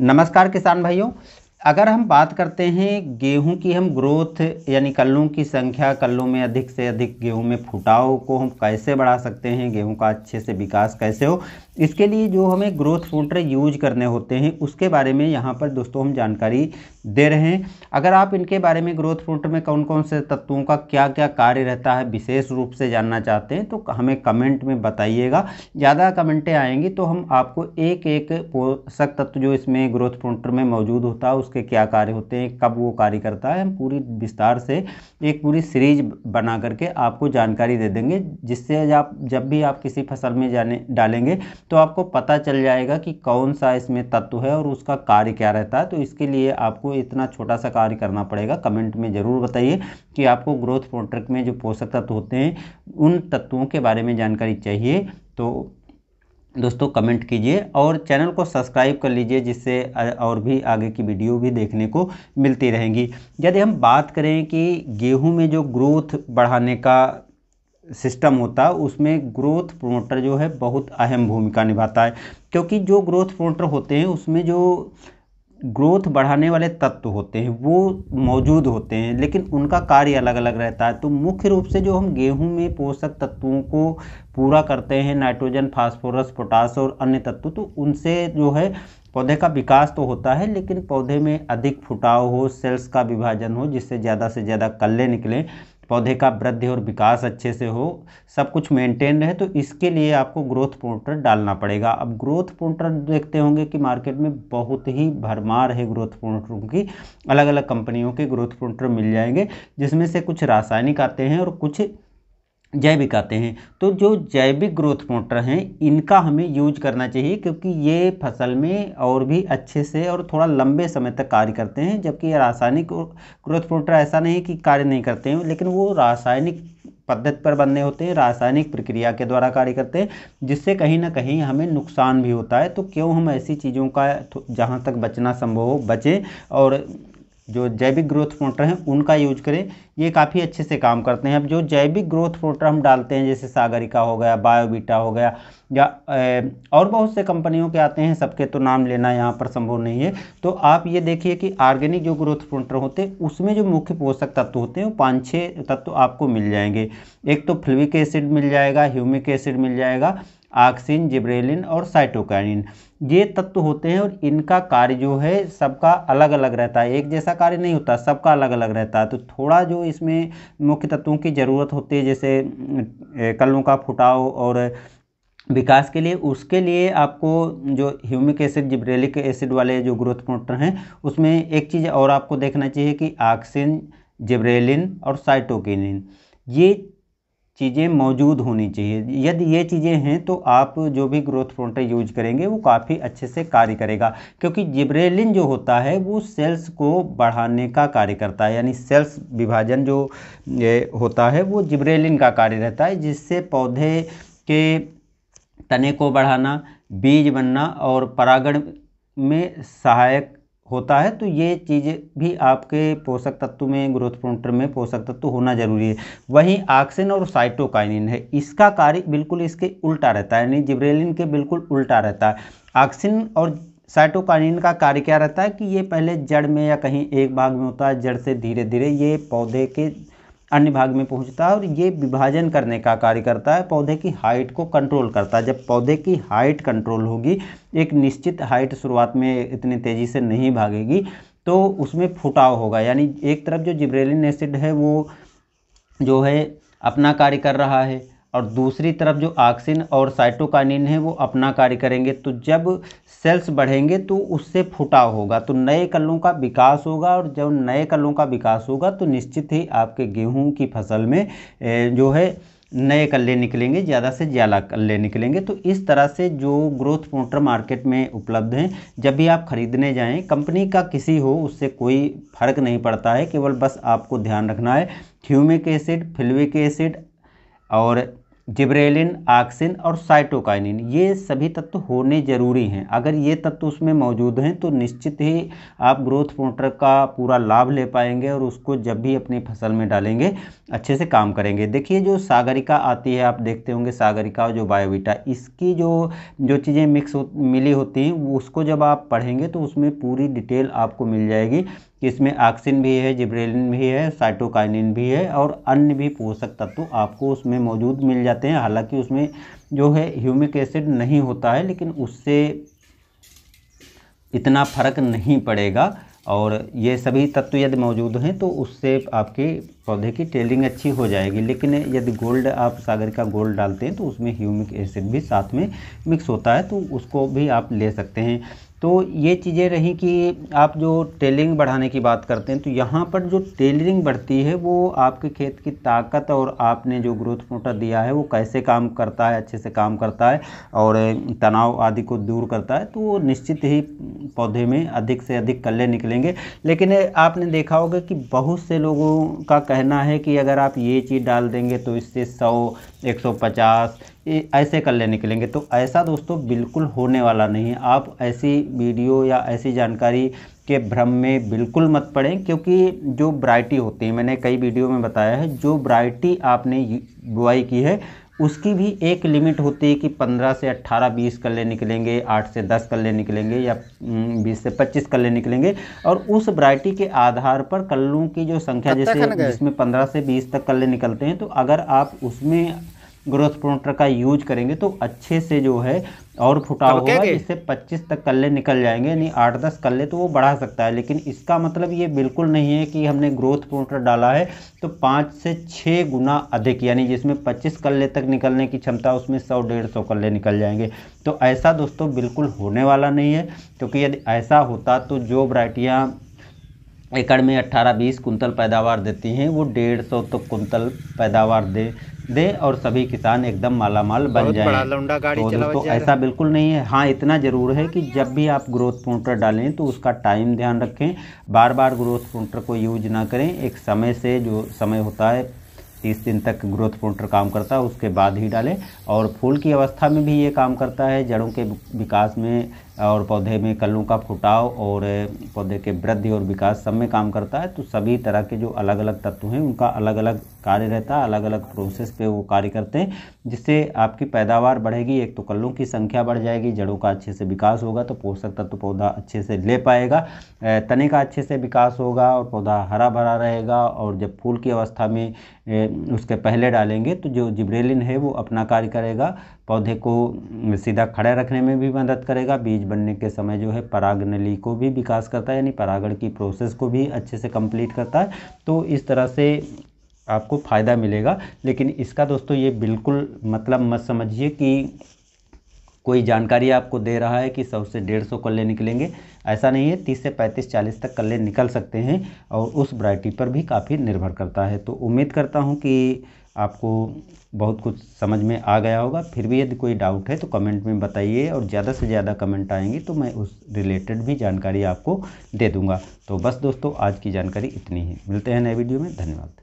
नमस्कार किसान भाइयों अगर हम बात करते हैं गेहूं की हम ग्रोथ यानी कल्लों की संख्या कल्लों में अधिक से अधिक गेहूं में फुटाव को हम कैसे बढ़ा सकते हैं गेहूं का अच्छे से विकास कैसे हो इसके लिए जो हमें ग्रोथ फूटर यूज करने होते हैं उसके बारे में यहाँ पर दोस्तों हम जानकारी दे रहे हैं अगर आप इनके बारे में ग्रोथ फूटर में कौन कौन से तत्वों का क्या क्या कार्य रहता है विशेष रूप से जानना चाहते हैं तो हमें कमेंट में बताइएगा ज़्यादा कमेंटें आएंगी तो हम आपको एक एक पोषक तत्व जो इसमें ग्रोथ फूटर में मौजूद होता है उसके क्या कार्य होते हैं कब वो कार्य करता है हम पूरी विस्तार से एक पूरी सीरीज बना करके आपको जानकारी दे देंगे जिससे आप जब भी आप किसी फसल में जाने डालेंगे तो आपको पता चल जाएगा कि कौन सा इसमें तत्व है और उसका कार्य क्या रहता है तो इसके लिए आपको इतना छोटा सा कार्य करना पड़ेगा कमेंट में ज़रूर बताइए कि आपको ग्रोथ प्रोडक्ट में जो पोषक तत्व होते हैं उन तत्वों के बारे में जानकारी चाहिए तो दोस्तों कमेंट कीजिए और चैनल को सब्सक्राइब कर लीजिए जिससे और भी आगे की वीडियो भी देखने को मिलती रहेंगी यदि हम बात करें कि गेहूं में जो ग्रोथ बढ़ाने का सिस्टम होता है उसमें ग्रोथ प्रोमोटर जो है बहुत अहम भूमिका निभाता है क्योंकि जो ग्रोथ प्रोमोटर होते हैं उसमें जो ग्रोथ बढ़ाने वाले तत्व होते हैं वो मौजूद होते हैं लेकिन उनका कार्य अलग अलग रहता है तो मुख्य रूप से जो हम गेहूं में पोषक तत्वों को पूरा करते हैं नाइट्रोजन फास्फोरस पोटास और अन्य तत्व तो उनसे जो है पौधे का विकास तो होता है लेकिन पौधे में अधिक फुटाव हो सेल्स का विभाजन हो जिससे ज़्यादा से ज़्यादा कल्ले निकलें पौधे का वृद्धि और विकास अच्छे से हो सब कुछ मेंटेन रहे तो इसके लिए आपको ग्रोथ पोर्टर डालना पड़ेगा अब ग्रोथ पोर्टर देखते होंगे कि मार्केट में बहुत ही भरमार है ग्रोथ पोर्टरों की अलग अलग कंपनियों के ग्रोथ पोर्टर मिल जाएंगे जिसमें से कुछ रासायनिक आते हैं और कुछ जैविक आते हैं तो जो जैविक ग्रोथ मोटर हैं इनका हमें यूज करना चाहिए क्योंकि ये फसल में और भी अच्छे से और थोड़ा लंबे समय तक कार्य करते हैं जबकि रासायनिक ग्रोथ मोटर ऐसा नहीं कि कार्य नहीं करते हैं लेकिन वो रासायनिक पद्धति पर बनने होते हैं रासायनिक प्रक्रिया के द्वारा कार्य करते हैं जिससे कहीं ना कहीं हमें नुकसान भी होता है तो क्यों हम ऐसी चीज़ों का जहाँ तक बचना संभव हो बचें और जो जैविक ग्रोथ मोटर हैं उनका यूज करें ये काफ़ी अच्छे से काम करते हैं अब जो जैविक ग्रोथ मोटर हम डालते हैं जैसे सागरिका हो गया बायोबीटा हो गया या और बहुत से कंपनियों के आते हैं सबके तो नाम लेना यहाँ पर संभव नहीं है तो आप ये देखिए कि ऑर्गेनिक जो ग्रोथ मोटर होते हैं उसमें जो मुख्य पोषक तत्व होते हैं वो पाँच छः तत्व आपको मिल जाएंगे एक तो फ्लविक एसिड मिल जाएगा ह्यूमिक एसिड मिल जाएगा ऑक्सीन जिब्रेलिन और साइटोकाइनिन ये तत्व होते हैं और इनका कार्य जो है सबका अलग अलग रहता है एक जैसा कार्य नहीं होता सबका अलग अलग रहता है तो थोड़ा जो इसमें मुख्य तत्वों की ज़रूरत होती है जैसे कलों का फुटाव और विकास के लिए उसके लिए आपको जो ह्यूमिक एसिड जिब्रेलिक एसिड वाले जो ग्रोथ प्रोटर हैं उसमें एक चीज़ और आपको देखना चाहिए कि ऑक्सीन जिब्रेलिन और साइटोकिनिन ये चीज़ें मौजूद होनी चाहिए यदि ये चीज़ें हैं तो आप जो भी ग्रोथ प्रोडक्ट यूज करेंगे वो काफ़ी अच्छे से कार्य करेगा क्योंकि जिब्रेलिन जो होता है वो सेल्स को बढ़ाने का कार्य करता है यानी सेल्स विभाजन जो होता है वो जिब्रेलिन का कार्य रहता है जिससे पौधे के तने को बढ़ाना बीज बनना और परागण में सहायक होता है तो ये चीज़ें भी आपके पोषक तत्व में ग्रोथ प्रोमोटर में पोषक तत्व होना जरूरी है वहीं आक्सिन और साइटोकाइनिन है इसका कार्य बिल्कुल इसके उल्टा रहता है यानी जिब्रेलिन के बिल्कुल उल्टा रहता है आक्सिन और साइटोकाइनिन का कार्य क्या रहता है कि ये पहले जड़ में या कहीं एक भाग में होता है जड़ से धीरे धीरे ये पौधे के अन्य भाग में पहुंचता है और ये विभाजन करने का कार्य करता है पौधे की हाइट को कंट्रोल करता है जब पौधे की हाइट कंट्रोल होगी एक निश्चित हाइट शुरुआत में इतनी तेज़ी से नहीं भागेगी तो उसमें फुटाव होगा यानी एक तरफ जो जिब्रेलिन एसिड है वो जो है अपना कार्य कर रहा है और दूसरी तरफ जो ऑक्सिन और साइटोकानिन है वो अपना कार्य करेंगे तो जब सेल्स बढ़ेंगे तो उससे फुटाव होगा तो नए कलों का विकास होगा और जब नए कलों का विकास होगा तो निश्चित ही आपके गेहूं की फसल में जो है नए कल्ले निकलेंगे ज़्यादा से ज़्यादा कल्ले निकलेंगे तो इस तरह से जो ग्रोथ मोटर मार्केट में उपलब्ध हैं जब भी आप ख़रीदने जाएं कंपनी का किसी हो उससे कोई फ़र्क नहीं पड़ता है केवल बस आपको ध्यान रखना है ह्यूमिक एसिड फिल्विक एसिड और जिब्रेलिन आक्सिन और साइटोकाइनिन ये सभी तत्व होने ज़रूरी हैं अगर ये तत्व उसमें मौजूद हैं तो निश्चित ही आप ग्रोथ प्रोटर का पूरा लाभ ले पाएंगे और उसको जब भी अपनी फसल में डालेंगे अच्छे से काम करेंगे देखिए जो सागरिका आती है आप देखते होंगे सागरिका और जो बायोविटा इसकी जो जो चीज़ें मिक्स हो, मिली होती हैं उसको जब आप पढ़ेंगे तो उसमें पूरी डिटेल आपको मिल जाएगी इसमें ऑक्सिन भी है जिब्रेलिन भी है साइटोकाइनिन भी है और अन्य भी पोषक तत्व तो आपको उसमें मौजूद मिल जाते हैं हालांकि उसमें जो है ह्यूमिक एसिड नहीं होता है लेकिन उससे इतना फर्क नहीं पड़ेगा और ये सभी तत्व यदि मौजूद हैं तो उससे आपके पौधे की टेलिंग अच्छी हो जाएगी लेकिन यदि गोल्ड आप सागर का गोल्ड डालते हैं तो उसमें ह्यूमिक एसिड भी साथ में मिक्स होता है तो उसको भी आप ले सकते हैं तो ये चीज़ें रही कि आप जो टेलरिंग बढ़ाने की बात करते हैं तो यहाँ पर जो टेलरिंग बढ़ती है वो आपके खेत की ताकत और आपने जो ग्रोथ मोटर दिया है वो कैसे काम करता है अच्छे से काम करता है और तनाव आदि को दूर करता है तो वो निश्चित ही पौधे में अधिक से अधिक कल्ले निकलेंगे लेकिन आपने देखा होगा कि बहुत से लोगों का कहना है कि अगर आप ये चीज़ डाल देंगे तो इससे सौ एक सौ पचास ऐसे कल्ले निकलेंगे तो ऐसा दोस्तों बिल्कुल होने वाला नहीं है आप ऐसी वीडियो या ऐसी जानकारी के भ्रम में बिल्कुल मत पड़ें क्योंकि जो ब्राइटी होती है मैंने कई वीडियो में बताया है जो ब्राइटी आपने बुआई की है उसकी भी एक लिमिट होती है कि 15 से 18 20 कल्ले निकलेंगे 8 से 10 कल्ले निकलेंगे या 20 हम्म, से 25 कल्ले निकलेंगे और उस वरायटी के आधार पर कल्लों की जो संख्या जैसे जिसमें 15 से 20 तक कल्ले निकलते हैं तो अगर आप उसमें ग्रोथ प्रोमोटर का यूज करेंगे तो अच्छे से जो है और फुटाव होगा जिससे 25 तक कल्ले निकल जाएंगे यानी आठ दस कल्ले तो वो बढ़ा सकता है लेकिन इसका मतलब ये बिल्कुल नहीं है कि हमने ग्रोथ प्रोमोटर डाला है तो पाँच से छः गुना अधिक यानी जिसमें 25 कल्ले तक निकलने की क्षमता उसमें 100 डेढ़ सौ कल्ले निकल जाएंगे तो ऐसा दोस्तों बिल्कुल होने वाला नहीं है क्योंकि यदि ऐसा होता तो जो वरायटियाँ एकड़ में 18-20 कुंतल पैदावार देती हैं वो डेढ़ तक तो कुंतल पैदावार दे दे और सभी किसान एकदम मालामाल बन जाए तो, तो ऐसा बिल्कुल नहीं है हाँ इतना ज़रूर है कि जब भी आप ग्रोथ प्रोटर डालें तो उसका टाइम ध्यान रखें बार बार ग्रोथ प्रोटर को यूज ना करें एक समय से जो समय होता है तीस दिन तक ग्रोथ प्रोटर काम करता है उसके बाद ही डालें और फूल की अवस्था में भी ये काम करता है जड़ों के विकास में और पौधे में कलों का फुटाव और पौधे के वृद्धि और विकास सब में काम करता है तो सभी तरह के जो अलग अलग तत्व हैं उनका अलग अलग कार्य रहता है अलग अलग प्रोसेस पे वो कार्य करते हैं जिससे आपकी पैदावार बढ़ेगी एक तो कलों की संख्या बढ़ जाएगी जड़ों का अच्छे से विकास होगा तो पोषक तत्व तो पौधा अच्छे से ले पाएगा तने का अच्छे से विकास होगा और पौधा हरा भरा रहेगा और जब फूल की अवस्था में उसके पहले डालेंगे तो जो जिब्रेलिन है वो अपना कार्य करेगा पौधे को सीधा खड़ा रखने में भी मदद करेगा बीज बनने के समय जो है पराग नली को भी विकास करता है यानी परागण की प्रोसेस को भी अच्छे से कंप्लीट करता है तो इस तरह से आपको फ़ायदा मिलेगा लेकिन इसका दोस्तों ये बिल्कुल मतलब मत समझिए कि कोई जानकारी आपको दे रहा है कि सौ से डेढ़ सौ कल्ले निकलेंगे ऐसा नहीं है तीस से पैंतीस चालीस तक कल्ले निकल सकते हैं और उस वरायटी पर भी काफ़ी निर्भर करता है तो उम्मीद करता हूँ कि आपको बहुत कुछ समझ में आ गया होगा फिर भी यदि कोई डाउट है तो कमेंट में बताइए और ज़्यादा से ज़्यादा कमेंट आएंगे तो मैं उस रिलेटेड भी जानकारी आपको दे दूंगा तो बस दोस्तों आज की जानकारी इतनी ही मिलते हैं नए वीडियो में धन्यवाद